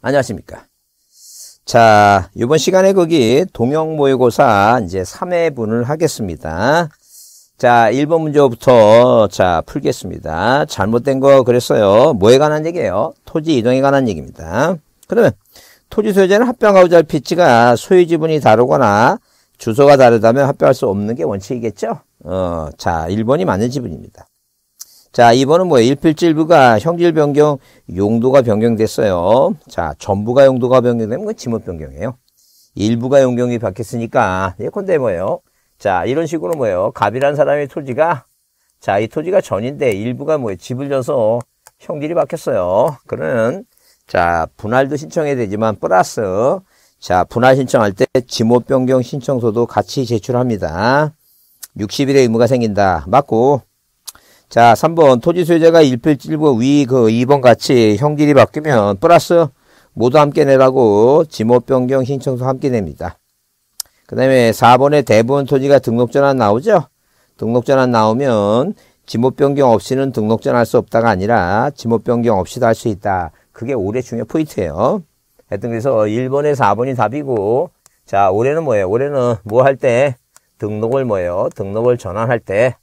안녕하십니까. 자, 이번 시간에 거기 동영 모의고사 이제 3회분을 하겠습니다. 자, 1번 문제부터 자, 풀겠습니다. 잘못된 거 그랬어요. 뭐에 관한 얘기예요? 토지 이동에 관한 얘기입니다. 그러면 토지 소유자는 합병하고자 할 피치가 소유 지분이 다르거나 주소가 다르다면 합병할 수 없는 게 원칙이겠죠? 어, 자, 1번이 맞는 지분입니다. 자, 이번은 뭐예요? 일필질부가 형질 변경, 용도가 변경됐어요. 자, 전부가 용도가 변경되면 그건 지문 변경이에요. 일부가 용경이 바뀌었으니까 예컨대 뭐예요? 자, 이런 식으로 뭐예요? 갑이라는 사람의 토지가 자, 이 토지가 전인데 일부가 뭐예요? 집을 져서 형질이 바뀌었어요. 그는 자, 분할도 신청해야 되지만 플러스 자, 분할 신청할 때 지목 변경 신청서도 같이 제출합니다. 60일의 의무가 생긴다. 맞고 자, 3번 토지 소유자가 1필7부 위그 2번 같이 형질이 바뀌면 플러스 모두 함께 내라고 지목 변경 신청서 함께 냅니다. 그 다음에 4번에 대부분 토지가 등록 전환 나오죠? 등록 전환 나오면 지목 변경 없이는 등록 전환할 수 없다가 아니라 지목 변경 없이도 할 수 있다. 그게 올해 중요 포인트예요. 하여튼 그래서 1번에 4번이 답이고 자 올해는 뭐예요? 올해는 뭐 할 때 등록을 뭐예요? 등록을 전환할 때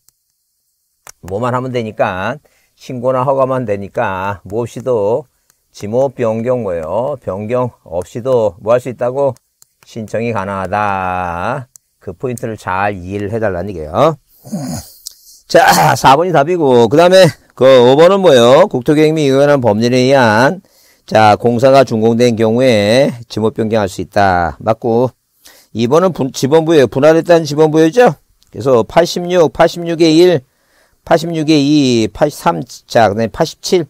뭐만 하면 되니까 신고나 허가만 되니까 뭐 없이도 지모 변경 뭐예요? 변경 없이도 뭐 할 수 있다고? 신청이 가능하다. 그 포인트를 잘 이해를 해달라는 얘기예요. 자, 4번이 답이고 그 다음에 그 5번은 뭐예요? 국토계획 및 유연한 법률에 의한 자 공사가 준공된 경우에 지목 변경할 수 있다. 맞고 2번은 지번부예요 분할했다는 지번부였죠 그래서 86, 86의 1, 86의 2, 83, 자, 그 다음에 87.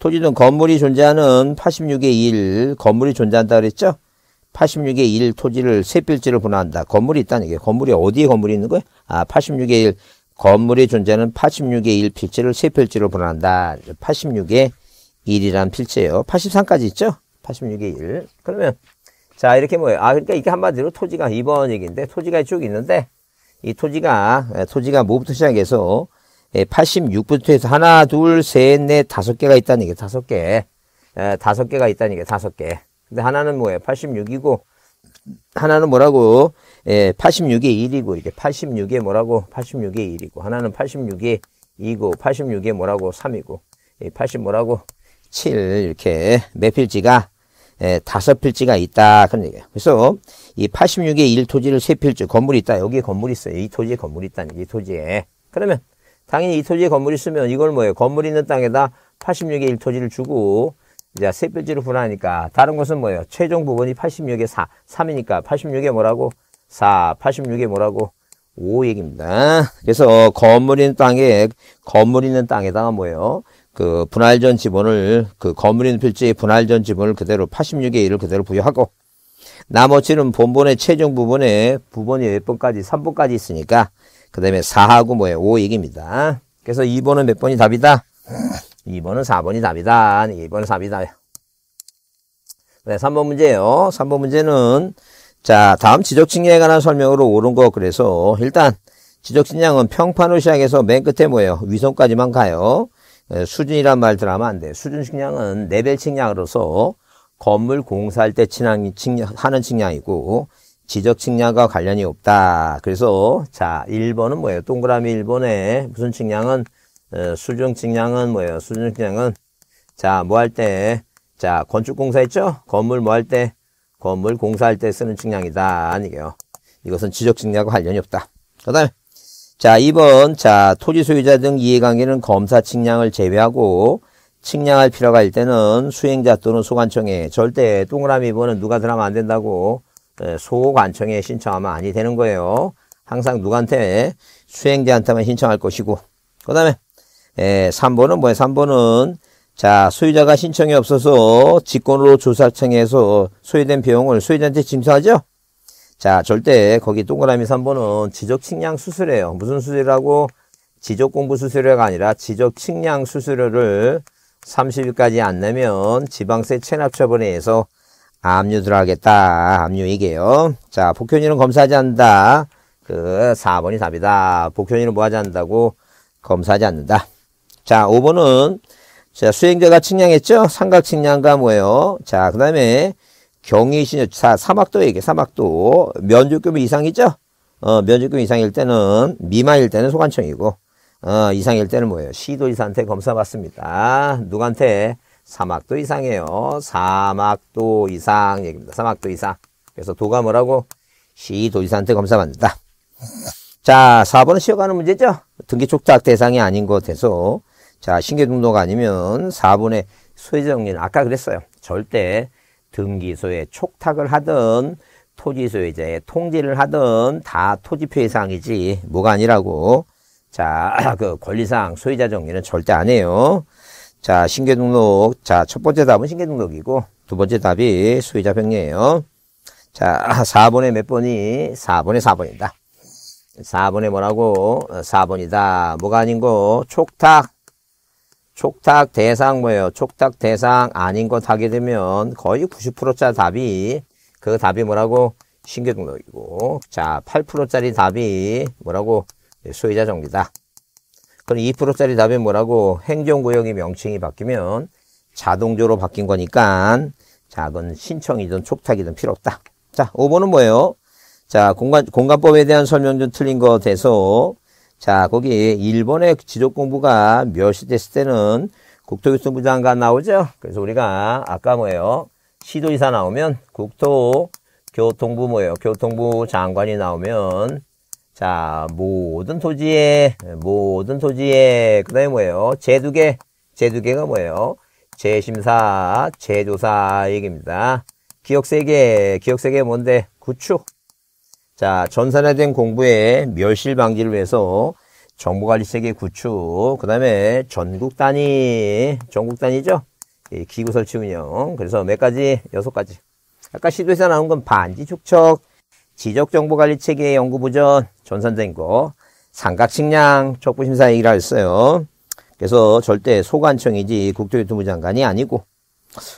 토지는 건물이 존재하는 8 6에 1, 건물이 존재한다 그랬죠? 8 6에1 토지를 세 필지를 분할한다. 건물이 있다는 얘기예요. 건물이 어디에 건물이 있는 거예요? 아, 8 6에 1. 건물이 존재하는 8 6에1 필지를 세필지를 분할한다. 8 6에 1이란 필지예요. 83까지 있죠? 8 6에 1. 그러면 자 이렇게 뭐예요? 아 그러니까 이게 한마디로 토지가 이번 얘기인데 토지가 쭉 있는데 이 토지가 예, 토지가 뭐부터 시작해서 8 예, 6부터해서 하나, 둘, 셋, 넷, 다섯 개가 있다는 게 다섯 개. 예, 다섯 개가 있다는 게 다섯 개. 근데 하나는 뭐예요? 86이고, 하나는 뭐라고? 예, 86에 1이고, 이렇게 86에 뭐라고? 86에 1이고, 하나는 86에 2고, 86에 뭐라고? 3이고, 80 뭐라고? 7, 이렇게 몇 필지가 예, 다섯 필지가 있다. 그런 얘기예요. 그래서 이8 6에1 토지를 세 필지 건물이 있다. 여기에 건물이 있어요. 이 토지에 건물이 있다는 이 토지에. 그러면 당연히 이 토지에 건물이 있으면 이걸 뭐예요? 건물 이 있는 땅에다 86의 1토지를 주고 이제 세표지를 분할하니까 다른 것은 뭐예요? 최종 부분이 86의 4, 3이니까 86의 뭐라고? 4, 86의 뭐라고? 5 얘기입니다. 그래서 건물 있는 땅에 건물 있는 땅에다가 뭐예요? 그 분할 전 지분을 그 건물 있는 필지의 분할 전 지분을 그대로 86의 1을 그대로 부여하고 나머지는 본본의 최종 부분에 부분이 몇 번까지 3번까지 있으니까 그 다음에 4하고 뭐예요? 5 얘기입니다. 그래서 2번은 몇 번이 답이다? 2번은 4번이 답이다. 2번은 4이다. 네, 3번 문제예요. 3번 문제는 자 다음 지적측량에 관한 설명으로 옳은 거 그래서 일단 지적측량은 평판으로 시작해서 맨 끝에 뭐예요? 위성까지만 가요. 수준이란 말 들어가면 안 돼. 요 수준 측량은 레벨 측량으로서 건물 공사할 때 측량, 측량, 하는 측량이고 지적 측량과 관련이 없다. 그래서 자 1번은 뭐예요? 동그라미 1번에 무슨 측량은 어, 수중 측량은 뭐예요? 수중 측량은 자뭐 할때자 건축 공사 했죠? 건물 뭐 할 때? 건물 공사할 때 쓰는 측량이다. 아니게요. 이것은 지적 측량과 관련이 없다. 그 다음에 자 2번 자 토지 소유자 등 이해관계는 검사 측량을 제외하고 측량할 필요가 있을 때는 수행자 또는 소관청에 절대 동그라미 번은 누가 들어가면 안 된다고 소관청에 신청하면 아니 되는 거예요. 항상 누구한테 수행자한테만 신청할 것이고 그 다음에 3번은 뭐예요? 3번은 자 소유자가 신청이 없어서 직권으로 조사청에서 소유된 비용을 소유자한테 징수하죠. 자 절대 거기 동그라미 3번은 지적측량 수수료예요. 무슨 수수료라고? 지적공부 수수료가 아니라 지적측량 수수료를 30일까지 안 내면 지방세 체납처분에 의해서 압류 들어가겠다. 압류 이게요. 자, 복현이는 검사하지 않는다. 그 4번이 답이다. 복현이는 뭐 하지 않는다고? 검사하지 않는다. 자, 5번은 자, 수행자가 측량했죠? 삼각 측량과 뭐예요? 자, 그 다음에 경위신, 자, 사막도 얘기, 사막도. 면적금이 이상이죠? 어, 면적금모 이상일 때는, 미만일 때는 소관청이고, 어, 이상일 때는 뭐예요? 시도지사한테 검사 받습니다. 누구한테? 사막도 이상이에요. 사막도 이상 얘기입니다. 사막도 이상. 그래서 도가 뭐라고? 시도지사한테 검사받는다. 자, 4번은 쉬어가는 문제죠. 등기촉탁 대상이 아닌 것에서 자, 신규등록 아니면 4번의 소유정리는 아까 그랬어요. 절대 등기소에 촉탁을 하든 토지소유자의 통지를 하든 다 토지표 이상이지 뭐가 아니라고 자, 그 권리상 소유자 정리는 절대 안 해요. 자, 신계 등록. 자, 첫 번째 답은 신계 등록이고, 두 번째 답이 수의자 병리예요. 자, 4번에 몇 번이? 4번에 4번이다. 4번에 뭐라고? 4번이다. 뭐가 아닌 거? 촉탁. 촉탁 대상 뭐예요? 촉탁 대상 아닌 것 하게 되면 거의 90%짜리 답이 그 답이 뭐라고? 신계 등록이고 자 8%짜리 답이 뭐라고? 소유자 네, 정리다. 그럼 2%짜리 답이 뭐라고? 행정구역의 명칭이 바뀌면 자동적으로 바뀐 거니까 작은 신청이든 촉탁이든 필요 없다. 자, 5번은 뭐예요? 자, 공간, 공간법에 대한 설명 좀 틀린 거 돼서 자, 거기 일본의 지적 공부가 몇 시 됐을 때는 국토교통부 장관 나오죠? 그래서 우리가 아까 뭐예요? 시도지사 나오면 국토교통부 뭐예요? 교통부 장관이 나오면 자, 모든 토지에, 모든 토지에, 그 다음에 뭐예요? 제두개제두개가 뭐예요? 재심사, 재조사 얘기입니다. 기억세계, 기억세계 뭔데? 구축. 자, 전산화된 공부에 멸실 방지를 위해서 정보관리세계 구축, 그 다음에 전국 단위, 전국 단위죠? 기구 설치 운영. 그래서 몇 가지? 여섯 가지. 아까 시도에서 나온 건 반지 축척, 지적정보관리체계의 연구부전 전선된거 삼각식량 촉부심사 얘기를 했어요. 그래서 절대 소관청이지 국토교통부 장관이 아니고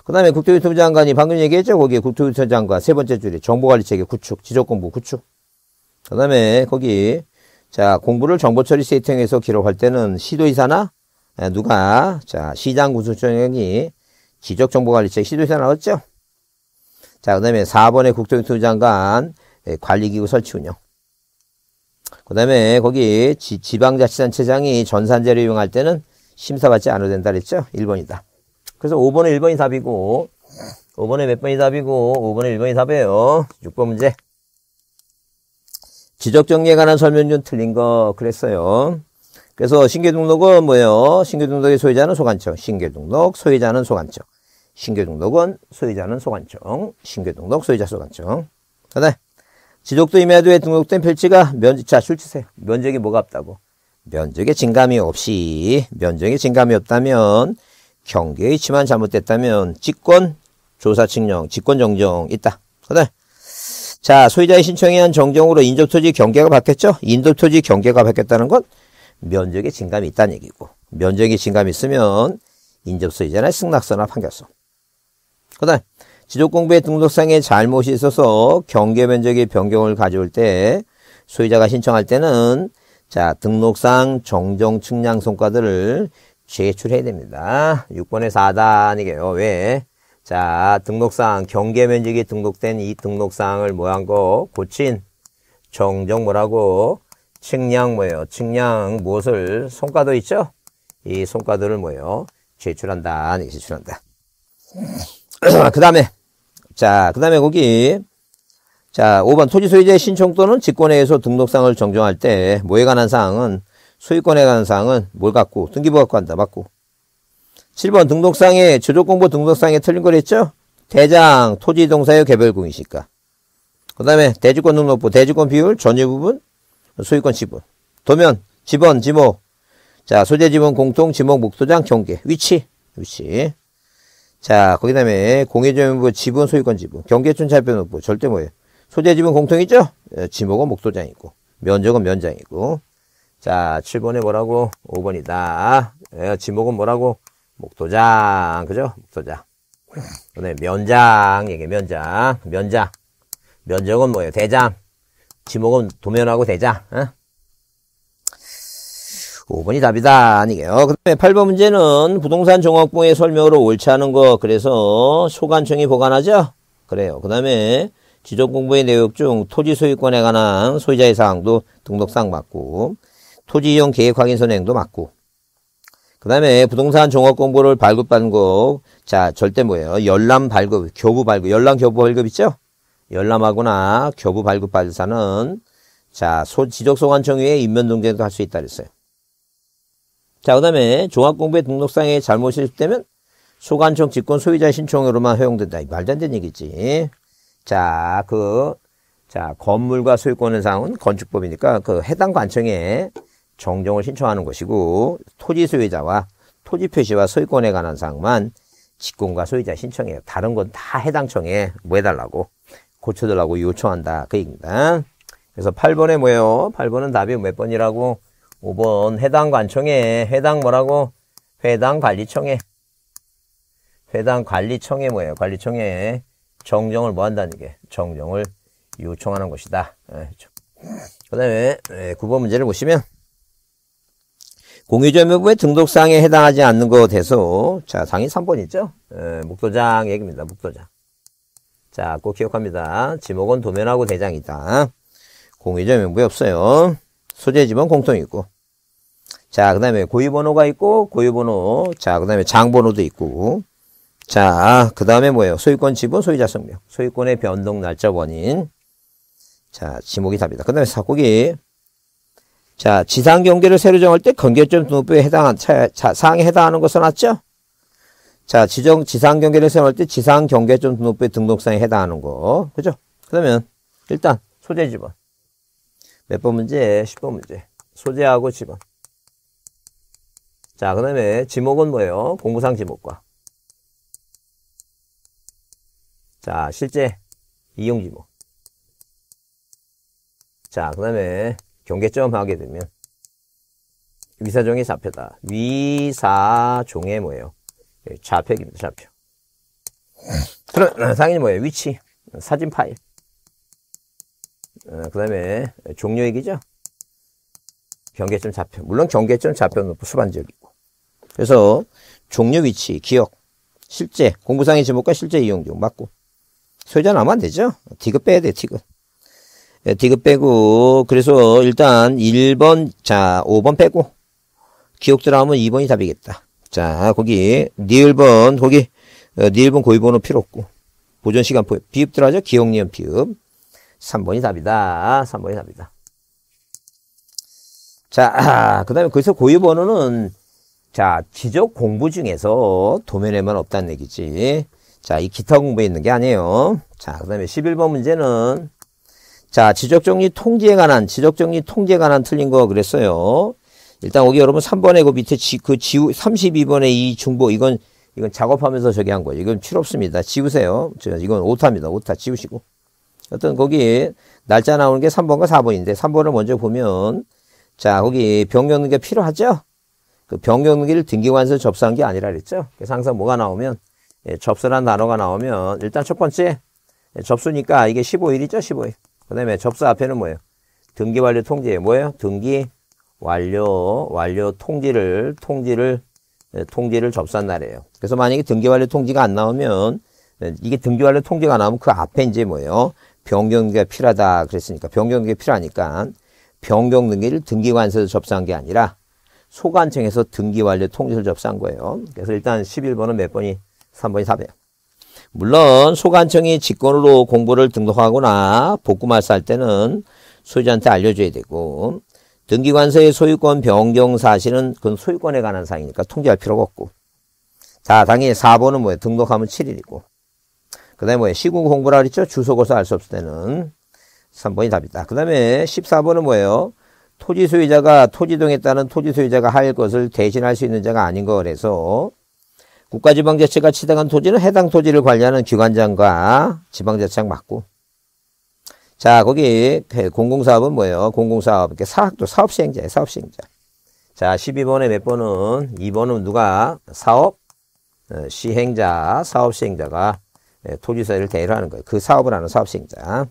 그 다음에 국토교통부 장관이 방금 얘기했죠. 거기에 국토교통부 장관 세 번째 줄에 정보관리체계 구축, 지적공부 구축 그 다음에 거기 자 공부를 정보처리 시스템에서 기록할 때는 시도이사나 예, 누가 자시장구속청이 지적정보관리체 계 시도이사 나왔죠. 자, 그 다음에 4번의 국토교통부 장관 예, 관리기구 설치 운영. 그 다음에 거기 지, 방자치단체장이 전산제를 이용할 때는 심사받지 않아도 된다 그랬죠? 1번이다. 그래서 5번은 1번이 답이고 5번에 몇 번이 답이고 5번에 1번이 답이에요. 6번 문제. 지적정리에 관한 설명좀 틀린 거 그랬어요. 그래서 신규등록은 뭐예요? 신규등록의 소유자는 소관청, 신규등록 소유자는 소관청, 신규등록은 소유자는 소관청, 신규등록 소유자 소관청. 그다 음에 지독도 임야도에 등록된 필지가 면적, 자, 술 치세요. 면적이 뭐가 없다고? 면적에 증감이 없이, 면적에 증감이 없다면, 경계 위치만 잘못됐다면, 직권, 조사 측령, 직권 정정 있다. 그래. 자, 소유자의 신청에 의한 정정으로 인접토지 경계가 바뀌었죠? 인접토지 경계가 바뀌었다는 건 면적에 증감이 있다는 얘기고, 면적에 증감이 있으면 인접소유자는 승낙서나 판결서. 그 다음, 지적공부의 등록상에 잘못이 있어서 경계 면적의 변경을 가져올 때 소유자가 신청할 때는 자 등록상 정정 측량 성과들을 제출해야 됩니다. 6번의 4단이게요. 왜? 자 등록상 경계 면적이 등록된 이 등록상을 뭐 한 거 고친 정정 뭐라고 측량 뭐예요? 측량 무엇을 성과도 있죠? 이 성과들을 뭐예요? 제출한다. 제출한다. 그 다음에 자, 그 다음에 거기 자, 5번 토지 소유자의 신청 또는 직권에 의해서 등록상을 정정할 때 뭐에 관한 사항은 소유권에 관한 사항은 뭘 갖고 등기부 갖고 한다. 맞고. 7번 등록상에 주조공부 등록상에 틀린 걸 했죠? 대장 토지 동사의 개별공인시가. 그 다음에 대주권 등록부 대주권 비율 전유 부분 소유권 지분. 도면 지번 지목. 자, 소재 지분 공통 지목 목소장 경계. 위치. 위치. 자, 거기 다음에 공유전유부 지분 소유권 지분, 경계촌 차변호부 절대 뭐예요? 소재 지분 공통 있죠? 예, 지목은 목소장 있고, 면적은 면장 있고. 자, 7번에 뭐라고? 5번이다. 예, 지목은 뭐라고? 목도장. 그죠? 목도장. 오늘 면장. 얘기 면장. 면장. 면적은 뭐예요? 대장. 지목은 도면하고 대장. 어? 5번이 답이다 아니게요. 그 다음에 8번 문제는 부동산 종합부의 설명으로 옳지 않은 거 그래서 소관청이 보관하죠. 그래요. 그 다음에 지적공부의 내역 중 토지 소유권에 관한 소유자의 사항도 등록상 맞고 토지 이용 계획 확인선행도 맞고 그 다음에 부동산 종합공고를 발급받는 거, 자, 절대 뭐예요? 열람 발급, 교부 발급, 열람 교부 발급 있죠? 열람하거나 교부 발급 발사는, 자, 소, 지적소관청위의 인면동쟁도 할 수 있다 그랬어요. 자, 그 다음에 종합공부의 등록상에 잘못이 다면 소관청 직권 소유자 신청으로만 허용된다. 말도 안 되는 얘기지. 자, 그, 자, 건물과 소유권의 사항은 건축법이니까 그 해당 관청에 정정을 신청하는 것이고, 토지 소유자와 토지 표시와 소유권에 관한 사항만 직권과 소유자 신청해요. 다른 건 다 해당 청에 뭐 해달라고, 고쳐달라고 요청한다. 그 얘기입니다. 그래서 8번에 뭐예요? 8번은 답이 몇 번이라고? 5번 해당 관청에 해당 뭐라고? 해당 관리청에 해당 관리청에 뭐예요? 관리청에 정정을 뭐 한다는 게 정정을 요청하는 것이다. 예, 그 다음에 9번 예, 문제를 보시면 공유조부의 등록사항에 해당하지 않는 것에서 자당연 3번 있죠? 목도장 예, 얘기입니다. 목도장. 자 꼭 기억합니다. 지목은 도면하고 대장이다. 공유조부에 없어요. 소재 지문 공통 있고. 자, 그 다음에 고유번호가 있고, 고유번호. 자, 그 다음에 장번호도 있고. 자, 그 다음에 뭐예요? 소유권 지분, 소유자 성명. 소유권의 변동 날짜 원인. 자, 지목이 답이다. 그 다음에 사고기. 자, 지상 경계를 새로 정할 때 경계점 등록부에 해당한, 차, 자, 사항에 해당하는 것은 맞죠 자, 지정, 지상 경계를 세할때 지상 경계점 등록부에 등록상에 해당하는 거. 그죠? 그러면, 일단, 소재 지분 몇번 문제? 10번 문제. 소재하고 지번. 자, 그 다음에 지목은 뭐예요? 공부상 지목과. 자, 실제 이용 지목. 자, 그 다음에 경계점 하게 되면 위사종의 좌표다. 위사종의 뭐예요? 예, 좌표입니다, 좌표. 그럼 당연히 뭐예요? 위치, 사진 파일. 어, 그 다음에 종료액이죠. 경계점 좌표. 물론 경계점 좌표는 수반적이고 그래서 종료 위치, 기억, 실제, 공부상의 제목과 실제 이용중 맞고. 소유자 나면 안 되죠. 디귿 빼야 돼, 디귿. 예, 디귿 빼고, 그래서 일단 1번, 자, 5번 빼고, 기억 들어가면 2번이 답이겠다. 자, 거기, 니을번, 거기, 어, 니을번 고의번호 필요 없고, 보존시간 포, 비읍 들어가죠? 기억니은 비읍. 3번이 답이다. 3번이 답이다. 자, 그 다음에 거기서 고유 번호는 자, 지적 공부 중에서 도면에만 없다는 얘기지. 자, 이 기타 공부에 있는 게 아니에요. 자, 그 다음에 11번 문제는 자, 지적 정리 통지에 관한, 지적 정리 통지에 관한 틀린 거 그랬어요. 일단 여기 여러분 3번에 그 밑에 지, 그 지우, 32번에 이중보 이건, 이건 작업하면서 저기 한 거예요. 이건 필요 없습니다. 지우세요. 이건 오타입니다. 오타 지우시고. 어떤 거기 날짜 나오는 게 3번과 4번인데 3번을 먼저 보면 자 거기 병경능계 필요하죠. 그병경능계를 등기관서 에 접수한 게 아니라 그랬죠. 그래서 항상 뭐가 나오면 예, 접수란 단어가 나오면 일단 첫 번째 예, 접수니까 이게 15일이죠. 15일. 그 다음에 접수 앞에는 뭐예요? 등기 완료 통지예 뭐예요? 등기 완료 완료 통지를 통지를 예, 통지를 접수한 날이에요. 그래서 만약에 등기 완료 통지가 안 나오면 예, 이게 등기 완료 통지가 나오면 그 앞에 이제 뭐예요? 변경등기가 필요하다 그랬으니까 변경등기가 필요하니까 변경등기를 등기관서에서 접수한 게 아니라 소관청에서 등기 완료 통지서를 접수한 거예요. 그래서 일단 11번은 몇 번이 3번이 4번. 이요 물론 소관청이 직권으로 공고를 등록하거나 복구말사할 때는 소유자한테 알려줘야 되고 등기관서의 소유권 변경 사실은 그건 소유권에 관한 사항이니까 통지할 필요가 없고 자 당연히 4번은 뭐예요? 등록하면 7일이고 그 다음에 뭐예요? 시국 공부라 그랬죠? 주소고사알 수 없을 때는 3번이 답이다. 그 다음에 14번은 뭐예요? 토지 소유자가 토지동에 따른 토지 소유자가 할 것을 대신할 수 있는 자가 아닌 거 그래서 국가지방자치가 취득한 토지는 해당 토지를 관리하는 기관장과 지방자치장 맞고 자 거기 그 공공사업은 뭐예요? 공공사업 사학도 사업시행자예요. 사업시행자. 자 12번에 몇 번은 2번은 누가 사업 어, 시행자 사업시행자가 네, 토지사를 대여로 하는 거예요. 그 사업을 하는 사업시행자.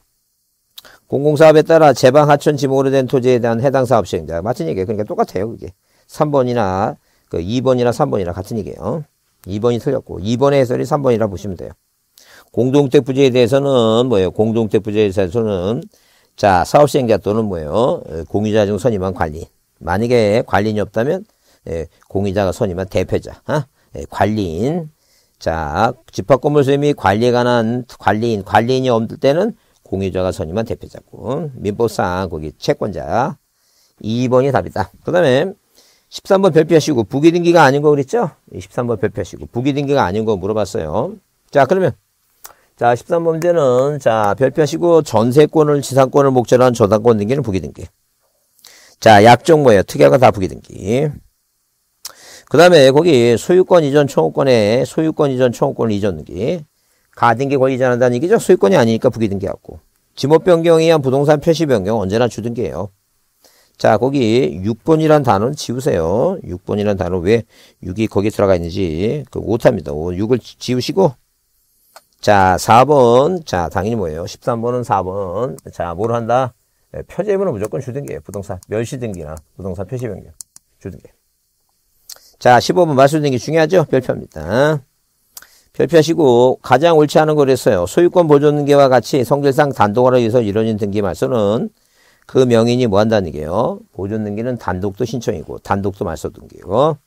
공공사업에 따라 제방 하천 지목으로 된 토지에 대한 해당 사업시행자. 맞은 얘기예요. 그러니까 똑같아요. 그게. 3번이나 그 2번이나 3번이나 같은 얘기예요. 2번이 틀렸고 2번의 해설이 3번이라 보시면 돼요. 공동택 부지에 대해서는 뭐예요? 공동택 부지에 대해서는 자 사업시행자 또는 뭐예요? 공유자 중 선임한 관리인. 만약에 관리인이 없다면 공유자가 선임한 대표자, 아? 관리인 자, 집합건물세이 관리에 관한 관리인, 관리인이 없을 때는 공유자가 선임한 대표자고 민법상 거기 채권자 2번이 답이다. 그 다음에 13번 별표하시고 부기 등기가 아닌 거 그랬죠? 13번 별표하시고 부기 등기가 아닌 거 물어봤어요. 자 그러면 자 13번 문제는 자 별표하시고 전세권을 지상권을 목적으로 한 저당권 등기는 부기 등기. 자 약정 뭐예요? 특약은 다 부기 등기. 그 다음에 거기 소유권 이전 청구권에 소유권 이전 청구권 이전 등기 가등기 권리지 않는다는 얘기죠. 소유권이 아니니까 부기등기하고 지목 변경에 의한 부동산 표시 변경 언제나 주등기예요. 자 거기 6번이란 단어는 지우세요. 6번이란 단어 왜 6이 거기에 들어가 있는지 그 못합니다. 6을 지우시고 자 4번 자 당연히 뭐예요. 13번은 4번 자 뭐로 한다. 네, 예, 표제부는 무조건 주등기예요. 부동산 멸시등기나 부동산 표시 변경 주등기. 자, 15번 말씀주는게 중요하죠? 별표입니다. 별표하시고 가장 옳지 않은 거랬어요. 소유권 보존등기와 같이 성질상 단독화로 해서 이루어진 등기 말소는 그 명인이 뭐 한다는 게요. 보존등기는 단독도 신청이고 단독도 말소 등기고.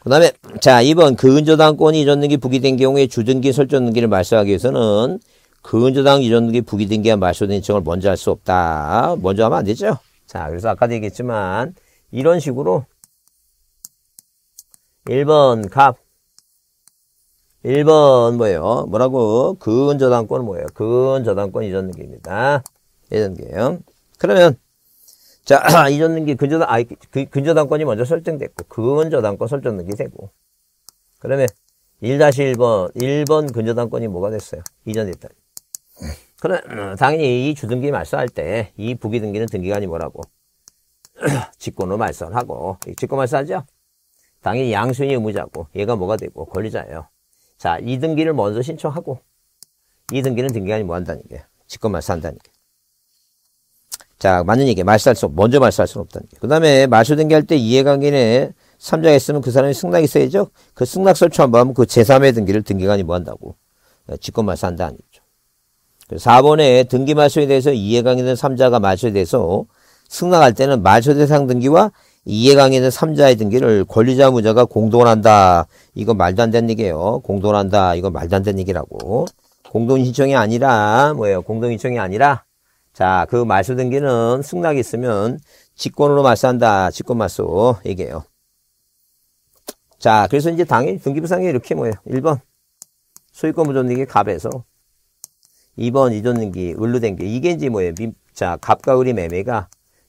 그 다음에 자 2번 근저당권이 이전등기 부기된 경우에 주등기 설정등기를 말소하기 위해서는 근저당 이전등기 부기등기와 말소된 신청을 먼저 할 수 없다. 먼저 하면 안 되죠. 자 그래서 아까도 얘기했지만 이런 식으로 1번 갑. 1번 뭐예요? 뭐라고? 근저당권 뭐예요? 근저당권 이전 등기입니다. 이전 등기예요. 그러면 자 이전 등기 근저당 그 아 근저당권이 그, 그 먼저 설정됐고 근저당권 설정 등기 되고 그러면 1-1번 1번 근저당권이 뭐가 됐어요? 이전됐다. 그럼 당연히 이 주등기 말소할 때 이 부기등기는 등기관이 뭐라고? 직권으로 말소하고 직권 말소하죠? 당연히 양순이 의무자고 얘가 뭐가 되고 권리자예요. 자, 2등기를 먼저 신청하고 2등기는 등기관이 뭐 한다는 게 직권 말소다는 게. 자, 맞는 얘기 말소할 수, 먼저 말소할 수는 없다는 게. 그 다음에 말소 등기할 때 이해관계에 3자가 있으면 그 사람이 승낙이 있어야죠. 그 승낙 설치 한번 하면 그 제3의 등기를 등기관이 뭐 한다고. 직권 말소다는 거죠. 4번에 등기 말소에 대해서 이해관계된 3자가 말소에 대해서 승낙할 때는 말소 대상 등기와 이해 강의는 삼자의 등기를 권리자 무자가 공동한다. 이거 말도 안 되는 얘기예요. 공동한다. 이거 말도 안 되는 얘기라고. 공동 신청이 아니라 뭐예요? 공동 신청이 아니라 자, 그 말소 등기는 승낙이 있으면 직권으로 말소한다. 직권 말소 얘기예요. 자, 그래서 이제 당연히 등기부상이 이렇게 뭐예요? 1번 소유권 보존 등기 갑에서 2번 이전 등기 을로 등기 이게 이제 뭐예요? 자, 갑과 을이 매매가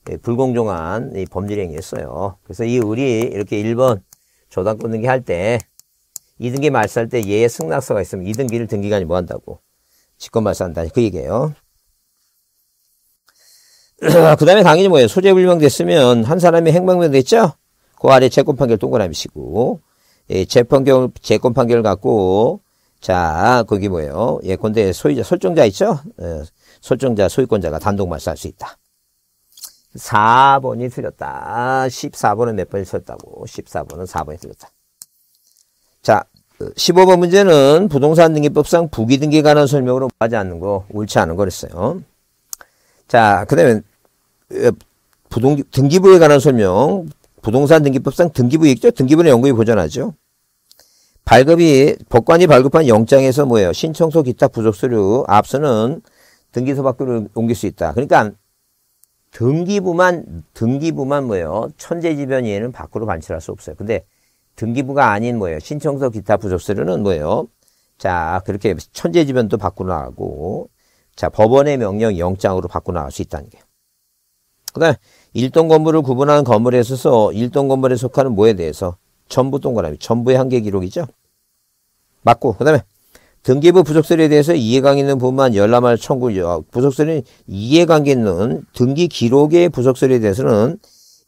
예, 불공정한 법률행위였어요. 그래서 이 우리 이렇게 1번 조당권 등기 할 때 2등기 말살 때예의 승낙서가 있으면 2등기를 등기관이 뭐 한다고? 직권 말살한다. 그 얘기예요. 그 다음에 당연히 뭐예요? 소재 불명됐으면 한 사람이 행방명 됐죠? 그 아래 재권 판결 동그라미 치고 예, 재판결, 재권 판결 갖고 자, 거기 뭐예요? 예컨대 소유자, 설정자 있죠? 예, 설정자, 소유권자가 단독 말살할수 있다. 4번이 틀렸다. 14번은 몇 번이 틀렸다고. 14번은 4번이 틀렸다. 자, 15번 그 문제는 부동산 등기법상 부기 등기 에 관한 설명으로 하지 않는 거, 옳지 않은 거랬어요. 자, 그 다음에 부동 등기부에 관한 설명. 부동산 등기법상 등기부 있죠? 등기부는 연구비 보전하죠. 발급이 법관이 발급한 영장에서 뭐예요? 신청서 기타 부족 서류 앞서는 등기소 밖으로 옮길 수 있다. 그러니까 등기부만 등기부만 뭐예요? 천재지변이에는 밖으로 반출할 수 없어요. 근데 등기부가 아닌 뭐예요? 신청서 기타 부접수료는 뭐예요? 자 그렇게 천재지변도 받고 나가고 자 법원의 명령 영장으로 바꾸고 나갈 수 있다는 게. 그다음 일동 건물을 구분하는 건물에 있어서 일동 건물에 속하는 뭐에 대해서 전부 동그라미 전부의 한계 기록이죠. 맞고 그다음에 등기부 부속설에 대해서 이해관계 있는 부 분만 열람할 청구 부속설은 이해관계 있는 등기 기록의 부속설에 대해서는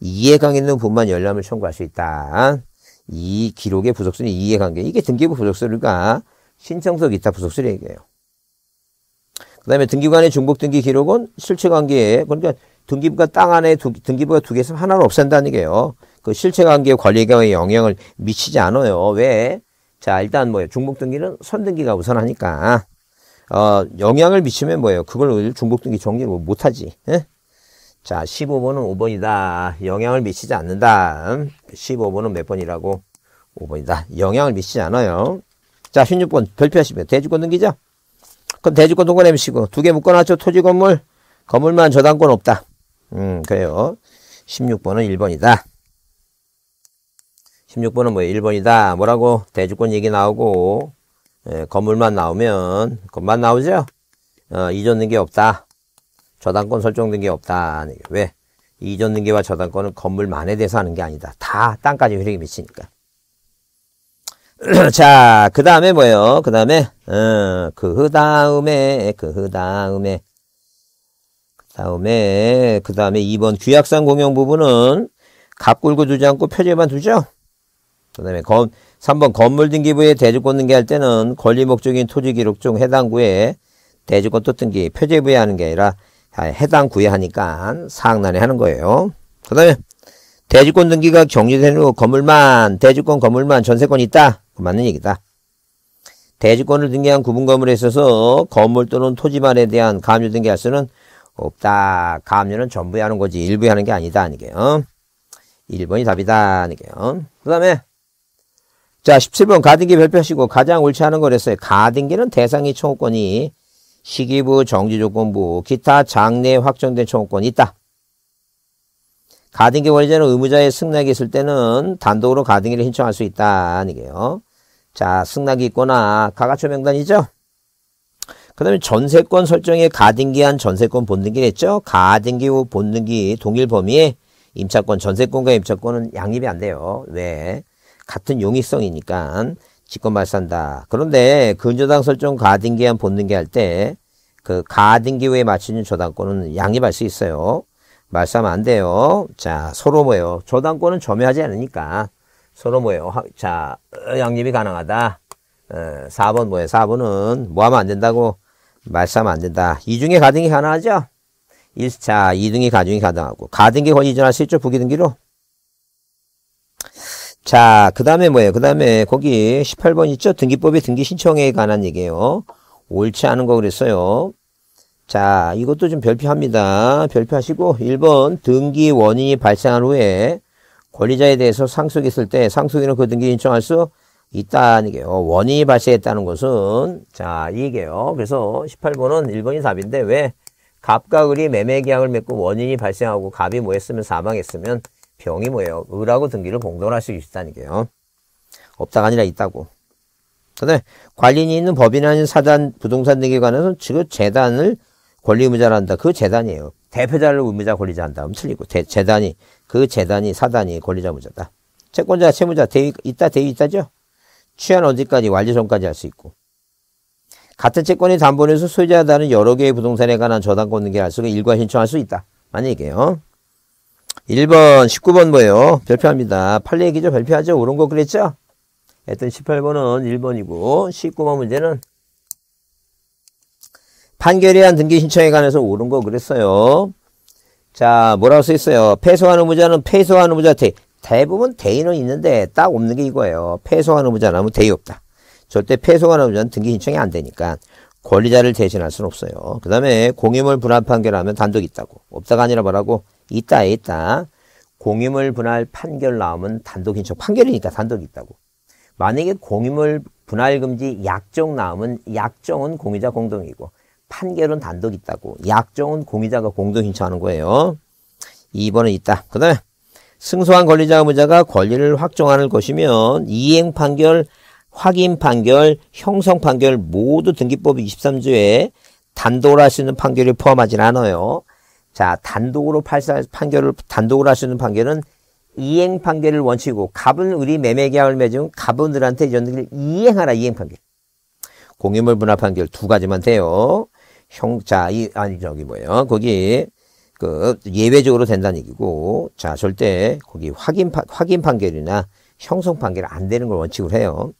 이해관계 있는 부 분만 열람을 청구할 수 있다. 이 기록의 부속설이 이해관계 이게 등기부 부속설례가 신청서 기타 부속설례 얘기예요. 그 다음에 등기관의 중복등기 기록은 실체관계에 그러니까 등기부가 땅 안에 두, 등기부가 두 개 있으면 하나를 없앤다는 얘기예요. 그 실체관계 관리에 영향을 미치지 않아요. 왜? 자, 일단 뭐예요? 중복등기는 선등기가 우선하니까, 어, 영향을 미치면 뭐예요? 그걸 중복등기 정리를 뭐 못하지. 예? 자, 15번은 5번이다. 영향을 미치지 않는다. 15번은 몇 번이라고? 5번이다. 영향을 미치지 않아요. 자, 16번 별표하시면 대주권 등기죠? 그럼 대주권 동권 MC고 두 개 묶어놨죠? 토지 건물, 건물만 저당권 없다. 음, 그래요. 16번은 1번이다. 16번은 뭐예요? 1번이다. 뭐라고? 대주권 얘기 나오고, 예, 건물만 나오면, 건만 나오죠? 어, 이전 등기 없다. 저당권 설정 등기 없다. 네, 왜? 이전 등기와 저당권은 건물만에 대해서 하는 게 아니다. 다 땅까지 효력이 미치니까. 자, 그 다음에 뭐예요? 그 다음에, 어, 그 다음에, 그 다음에, 그 다음에, 그 다음에 2번 규약상 공용 부분은 갑골고 두지 않고 표제만 두죠? 그 다음에 건 3번 건물 등기부에 대주권 등기할 때는 권리 목적인 토지 기록 중 해당 구에 대주권 또 등기 표제부에 하는 게 아니라 아, 해당 구에 하니까 상난에 하는 거예요. 그 다음에 대주권 등기가 격리된 후 건물만 대주권 건물만 전세권이 있다. 그 맞는 얘기다. 대주권을 등기한 구분 건물에 있어서 건물 또는 토지만에 대한 가압류 등기할 수는 없다. 가압류는 전부에 하는 거지 일부에 하는 게 아니다. 아니게요. 1번이 어? 답이다. 아니게요. 어? 그 다음에 자, 17번 가등기 별표시고 가장 옳지 않은 걸했어요 가등기는 대상이 청구권이 시기부, 정지조건부, 기타 장래 확정된 청구권이 있다. 가등기 원리자는 의무자의 승낙이 있을 때는 단독으로 가등기를 신청할 수 있다. 아니게요. 자, 승낙이 있거나 가가초 명단이죠. 그 다음에 전세권 설정에 가등기한 전세권 본등기랬죠. 가등기 후 본등기 동일 범위에 임차권, 전세권과 임차권은 양립이 안 돼요. 왜? 같은 용의성이니까 직권발산다. 그런데 근저당 설정 가등기한 본등기 할때 그 가등기호에 맞추는 저당권은 양립할 수 있어요. 말싸면 안 돼요. 자, 서로 모여. 저당권은 점유하지 않으니까 서로 모여. 자, 양립이 가능하다. 어, 4번 뭐예요? 4번은 뭐 하면 안 된다고? 말씀하면안 된다. 이중에 가등기 가능하죠? 1, 자, 이등이 가중이 가능하고 가등기 권리 이전할 실 있죠? 부기등기로? 자, 그 다음에 뭐예요? 그 다음에 거기 18번 있죠? 등기법의 등기 신청에 관한 얘기예요. 옳지 않은 거 그랬어요. 자, 이것도 좀 별표합니다. 별표하시고 1번 등기 원인이 발생한 후에 권리자에 대해서 상속했을 때 상속인은 그 등기 신청할 수 있다는 게요. 어, 원인이 발생했다는 것은 자, 이게요. 그래서 18번은 1번이 답인데 왜 갑과 을이 매매 계약을 맺고 원인이 발생하고 갑이 뭐 했으면 사망했으면 병이 뭐예요? 을하고 등기를 공존할 수 있다는 게요. 없다가 아니라 있다고. 그다음에 관리인이 있는 법인 아닌 사단, 부동산 등에 관해서는 지금 재단을 권리의무자로 한다. 그 재단이에요. 대표자를 의무자 권리자 한다. 하면 틀리고 대, 재단이 그 재단이 사단이 권리자 무자다 채권자, 채무자 대위 있다 대위 있다죠. 취한 어디까지 완료전까지 할 수 있고 같은 채권이 담보에서 소유자에 다른 여러 개의 부동산에 관한 저당권 등기를 할 수가 일괄 신청할 수 있다. 만약에요. 1번, 19번 뭐예요? 별표합니다. 팔 얘기죠? 별표하죠? 옳은 거 그랬죠? 했던 18번은 1번이고 19번 문제는 판결에 한 등기 신청에 관해서 옳은 거 그랬어요. 자, 뭐라고 써 있어요? 패소한 의무자는 패소한 의무자한테 대부분 대의는 있는데 딱 없는 게 이거예요. 패소한 의무자라면 대의 없다. 절대 패소한 의무자는 등기 신청이 안 되니까 권리자를 대신할 수는 없어요. 그 다음에 공임을 불합 판결하면 단독 있다고. 없다가 아니라 뭐라고? 있다, 있다. 공유물 분할 판결 나오면 단독 인척 판결이니까 단독이 있다고. 만약에 공유물 분할 금지 약정 나오면 약정은 공유자 공동이고 판결은 단독 있다고. 약정은 공유자가 공동 인척하는 거예요. 2번은 있다. 그 다음에 승소한 권리자 의무자가 권리를 확정하는 것이면 이행 판결, 확인 판결, 형성 판결 모두 등기법 23조에 단독을할 수 있는 판결이 포함하지는 않아요. 자, 단독으로 팔사, 판결을, 단독으로 할 수 있는 판결은 이행 판결을 원칙이고, 갑은 우리 매매계약을 맺은 갑은들한테 전기를 이행하라, 이행 판결. 공유물 분할 판결 두 가지만 돼요. 형, 자, 이, 아니, 저기 뭐예요. 거기, 그, 예외적으로 된다는 얘기고, 자, 절대 거기 확인, 파, 확인 판결이나 형성 판결 안 되는 걸 원칙으로 해요.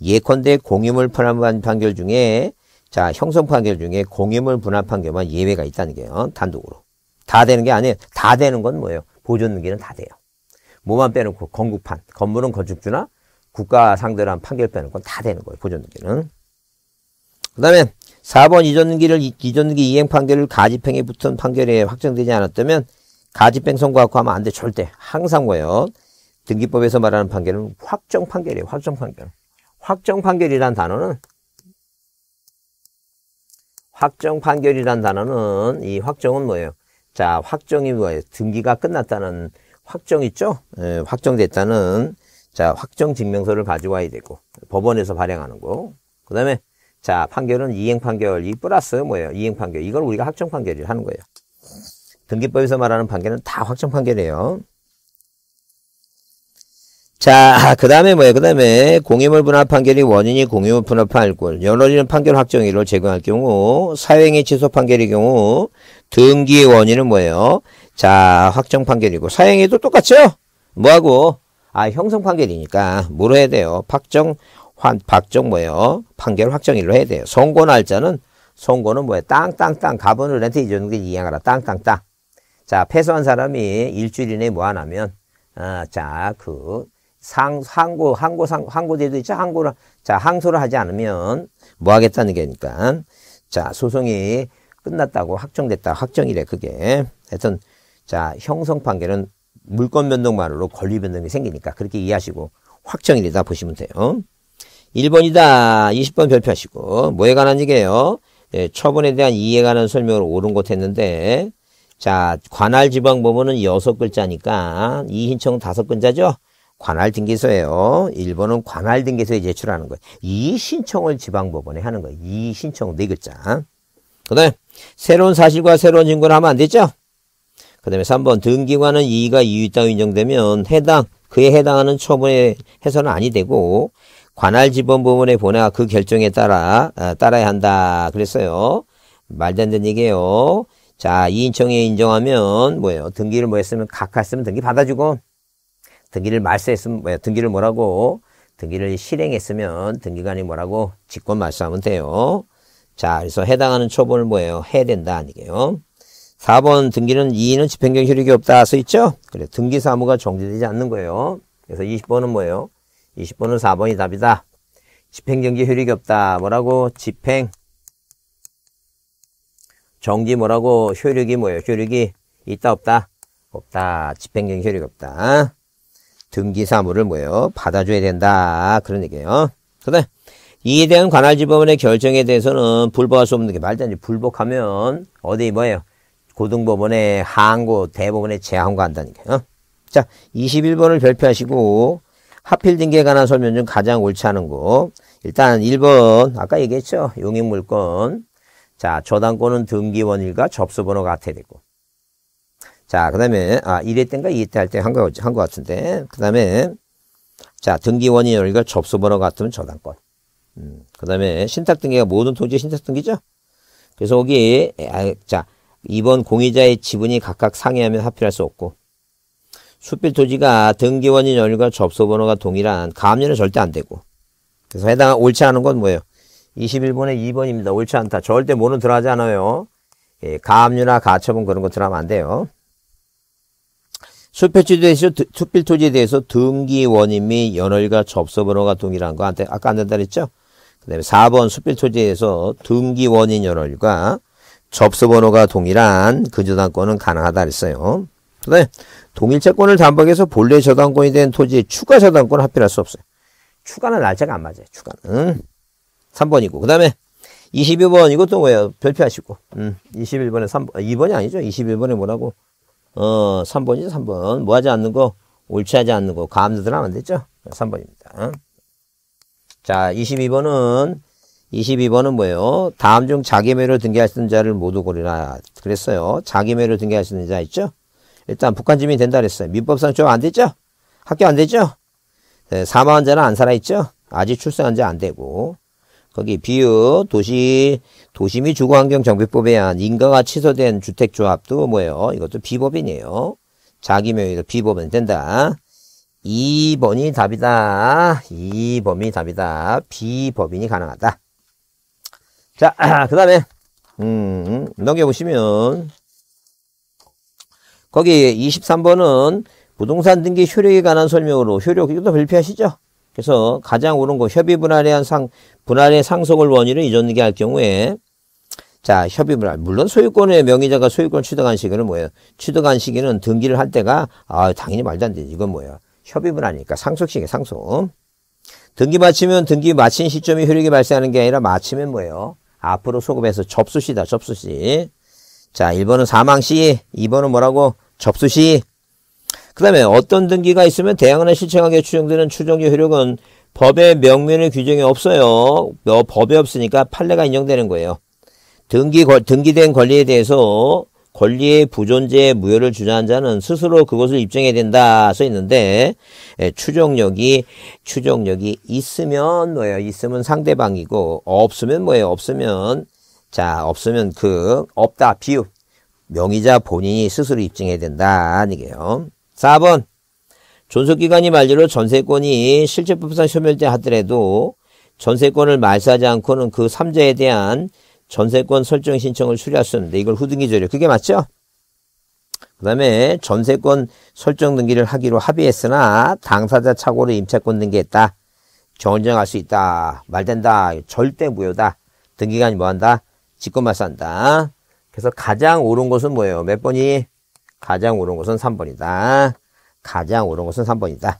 예컨대 공유물 분할 판결 중에, 자, 형성 판결 중에 공유물 분할 판결만 예외가 있다는 게요. 단독으로. 다 되는 게 아니에요. 다 되는 건 뭐예요? 보존등기는 다 돼요. 뭐만 빼놓고 건국판, 건물은 건축주나 국가 상대한 판결 빼는 건다 되는 거예요. 보존등기는. 그 다음에 4번 이전등기를 이전등기 이행 판결을 가집행에 붙은 판결에 확정되지 않았다면 가집행 선고하고 면안 돼. 절대. 항상 뭐예요? 등기법에서 말하는 판결은 확정 판결이에요. 확정 판결. 확정 판결이란 단어는 확정 판결이란 단어는 이 확정은 뭐예요? 자, 확정이 뭐예요? 등기가 끝났다는 확정 있죠? 예, 확정됐다는 자, 확정 증명서를 가져와야 되고 법원에서 발행하는 거. 그다음에 자, 판결은 이행 판결 이 플러스 뭐예요? 이행 판결. 이걸 우리가 확정 판결을 하는 거예요. 등기법에서 말하는 판결은 다 확정 판결이에요. 자, 그 다음에 뭐예요? 그 다음에 공유물 분할 판결이 원인이 공유물 분할 판결, 연원인 판결 확정일로 제공할 경우, 사행의 취소 판결의 경우, 등기의 원인은 뭐예요? 자, 확정 판결이고, 사행에도 똑같죠? 뭐하고? 아, 형성 판결이니까, 뭐로 해야 돼요? 확정, 환, 박정 뭐예요? 판결 확정일로 해야 돼요. 선고 날짜는, 선고는 뭐예요? 땅땅땅, 가본을 렌트 이전게 이행하라. 땅땅땅. 자, 패소한 사람이 일주일 이내에 뭐 하냐면, 아, 자, 그, 상, 항고, 항고, 상, 항고제도 있죠? 항고를, 자, 항소를 하지 않으면 뭐 하겠다는 게니까. 자, 소송이 끝났다고 확정됐다. 확정이래, 그게. 하여튼, 자, 형성 판결은 물권 변동말로 권리 변동이 생기니까 그렇게 이해하시고 확정이다 보시면 돼요. 1번이다. 20번 별표하시고. 뭐에 관한 얘기예요? 예, 처분에 대한 이해에 관한 설명을 옳은 것 했는데 자, 관할 지방 법원은 여섯 글자니까 이 h i n 다섯 글자죠? 관할 등기소예요. 일본은 관할 등기소에 제출하는 거예요. 이 신청을 지방법원에 하는 거예요. 이 신청 네 글자. 그 다음에 새로운 사실과 새로운 증거를 하면 안 되죠. 그 다음에 3번 등기관은 이의가 이유 있다고 인정되면 해당 그에 해당하는 처분에 해서는 아니 되고 관할 지번 부문에 보내 그 결정에 따라 아, 따라야 한다 그랬어요. 말도 안 되는 얘기예요. 자, 이인청에 인정하면 뭐예요? 등기를 뭐 했으면 각하 쓰면 등기 받아주고 등기를 말세했으면 뭐야 등기를 뭐라고 등기를 실행했으면 등기관이 뭐라고 직권 말소하면 돼요. 자, 그래서 해당하는 처분을 뭐예요? 해야 된다 아니게요. 4번 등기는 이의는 집행경 효력이 없다 써 있죠? 그래 등기 사무가 정지되지 않는 거예요. 그래서 20번은 뭐예요? 20번은 4번이 답이다. 집행경기 효력이 없다. 뭐라고? 집행 정지 뭐라고? 효력이 뭐예요? 효력이 있다 없다? 없다. 집행경기 효력이 없다. 등기 사무를 뭐예요? 받아줘야 된다. 그런 얘기예요. 그다음 이에 대한 관할지법원의 결정에 대해서는 불복할 수 없는 게 말도 안 돼. 불복하면 어디 뭐예요? 고등법원에 항고, 대법원에 재항고한다는 거요 자, 21번을 별표하시고 하필 등기에 관한 설명 중 가장 옳지 않은 거. 일단 1번 아까 얘기했죠. 용익물권. 자, 저당권은 등기원일과 접수번호 같아야 되고 자, 그 다음에, 아, 1회 때인가 2회 때 할 때 한 거, 한 거 같은데. 그 다음에, 자, 등기 원인 열가 접수번호 같으면 저당권. 음, 그 다음에 신탁등기가 모든 토지의 신탁등기죠? 그래서 거기, 아, 자, 이번 공의자의 지분이 각각 상회하면 합필할 수 없고, 수필 토지가 등기 원인 열과 접수번호가 동일한 가압류는 절대 안 되고, 그래서 해당 옳지 않은 건 뭐예요? 21번에 2번입니다. 옳지 않다. 절대 모는 들어가지 않아요. 예, 가압류나 가처분 그런 거 들어가면 안 돼요. 수필 토지에 대해서 등기 원인 및 연월과 접수 번호가 동일한 거 한테 아까 안 된다 그랬죠? 그다음에 4번 수필 토지에 대해서 등기 원인 연월과 접수 번호가 동일한 근저당권은 가능하다 그랬어요. 그다음에 동일 채권을 담보해서 본래 저당권이 된 토지에 추가 저당권을 합필할 수 없어요. 추가는 날짜가 안 맞아요. 추가는 3번이고 그다음에 22번 이것도 뭐예요? 별표하시고 음, 21번에 3번 2번이 아, 아니죠? 21번에 뭐라고? 어, 3번이죠, 3번. 뭐 하지 않는 거, 옳지 하지 않는 거, 감수들 하면 되죠? 3번입니다. 자, 22번은, 22번은 뭐예요? 다음 중 자기매로 등기하시는 자를 모두 고리라 그랬어요. 자기매로 등기하시는자 있죠? 일단 북한 주민 된다 그랬어요. 민법상 좀안 됐죠? 학교 안 됐죠? 네, 사망한 자는 안 살아있죠? 아직 출생한 자 안 되고. 거기 비유, 도시, 도심이 주거환경정비법에 의한 인가가 취소된 주택조합도 뭐예요? 이것도 비법이네요. 자기명의로 비법은 된다. 2번이 답이다. 2번이 답이다. 비법인이 가능하다. 자, 그 다음에 음, 넘겨보시면 거기 23번은 부동산 등기 효력에 관한 설명으로 효력 이것도 불필요하시죠 그래서 가장 옳은 거 협의 분할에 한 상, 분할의 상속을 원인으로 이전되게 할 경우에 자 협의분할 물론 소유권의 명의자가 소유권 취득한 시기는 뭐예요? 취득한 시기는 등기를 할 때가 아 당연히 말도 안 되지 이건 뭐예요? 협의분할이니까 상속시기 상속 등기 마치면 등기 마친 시점이 효력이 발생하는 게 아니라 마치면 뭐예요? 앞으로 소급해서 접수시다 접수시 자 1번은 사망시 2번은 뭐라고? 접수시 그 다음에 어떤 등기가 있으면 대항원에실청하게 추정되는 추정의 효력은 법의 명면의 규정이 없어요. 뭐 법이 없으니까 판례가 인정되는 거예요. 등기, 등기된 권리에 대해서 권리의 부존재의 무효를 주장한 자는 스스로 그것을 입증해야 된다 써 있는데 예, 추정력이 추정력이 있으면 뭐예요? 있으면 상대방이고 없으면 뭐예요? 없으면 자 없으면 그 없다 비유 명의자 본인이 스스로 입증해야 된다 아니게요. 4번 존속기간이 만료로 전세권이 실질법상 소멸돼 하더라도 전세권을 말소하지 않고는 그 3자에 대한 전세권 설정 신청을 수리할 수있는데 이걸 후등기 조례 그게 맞죠? 그 다음에 전세권 설정 등기를 하기로 합의했으나 당사자 착오로 임차권 등기했다. 정정할 수 있다. 말된다. 절대 무효다. 등기관이 뭐한다? 직권말소한다. 그래서 가장 옳은 것은 뭐예요? 몇 번이? 가장 옳은 것은 3번이다. 가장 오른 것은 3번이다.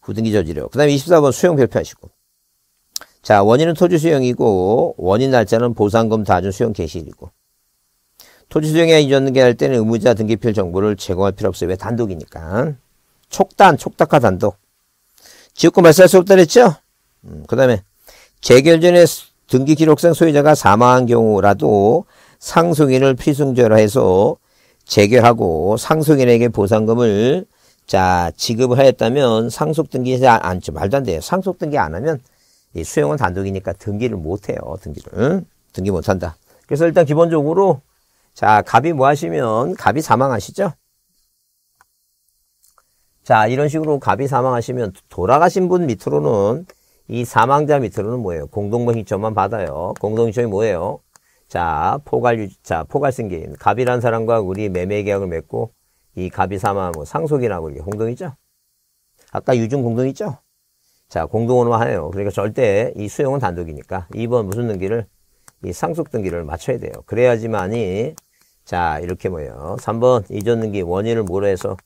후등기 저지료. 그 다음에 24번 수용 별표하시고. 자, 원인은 토지 수용이고, 원인 날짜는 보상금 다 준 수용 개시일이고. 토지 수용에 이전 등기할 때는 의무자 등기필 정보를 제공할 필요 없어요. 왜 단독이니까. 촉단, 촉탁화 단독. 지역권 발생할 수 없다 그랬죠? 음, 그 다음에 재결 전에 등기 기록상 소유자가 사망한 경우라도 상속인을 피승죄로 해서 재결하고 상속인에게 보상금을 자 지급을 하였다면 상속 등기하지 죠 말도 안 돼요. 상속 등기 안 하면 수용은 단독이니까 등기를 못 해요. 등기를. 응? 등기 못 한다. 그래서 일단 기본적으로 자 갑이 뭐 하시면 갑이 사망하시죠. 자 이런 식으로 갑이 사망하시면 돌아가신 분 밑으로는 이 사망자 밑으로는 뭐예요? 공동명의처만 받아요. 공동명의처이 뭐예요? 자, 포괄 유지, 자, 포괄 승계인. 갑이란 사람과 우리 매매 계약을 맺고 이 갑이 삼아 뭐 상속이라고 이게 공동이죠. 아까 유중 공동이죠. 자, 공동으로만 하네요. 그러니까 절대 이 수용은 단독이니까 2번 무슨 등기를 이 상속 등기를 맞춰야 돼요. 그래야지만이 자, 이렇게 뭐예요. 3번 이전 등기 원인을 뭐로 해서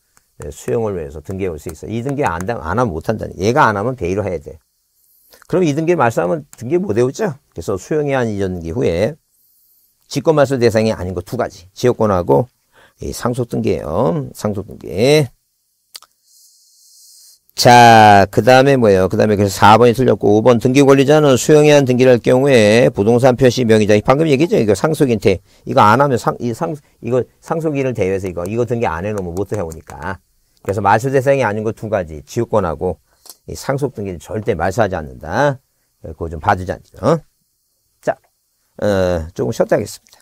네, 수용을 위해서 등기해 올 수 있어. 이 등기 안, 안 하면 못 한다니. 얘가 안 하면 대의로 해야 돼. 그럼 이 등기를 말씀하면 등기 못 외우죠? 그래서 수용이 한 이전 등기 후에 직권 말소 대상이 아닌 거두 가지. 지역권하고 상속 등기예요. 상속 등기. 자, 그 다음에 뭐예요? 그 다음에 그래서 4번이 틀렸고, 5번 등기권리자는 수용에 한 등기를 할 경우에 부동산 표시 명의자, 방금 얘기죠? 했 이거 상속인태. 이거 안 하면 상, 이 상, 이거 상속인을 대회해서 이거, 이거 등기 안 해놓으면 못 해오니까. 그래서 말소 대상이 아닌 거두 가지. 지역권하고 상속 등기를 절대 말소하지 않는다. 그거 좀 봐주지 않죠? 어, 조금 쉬었다겠습니다.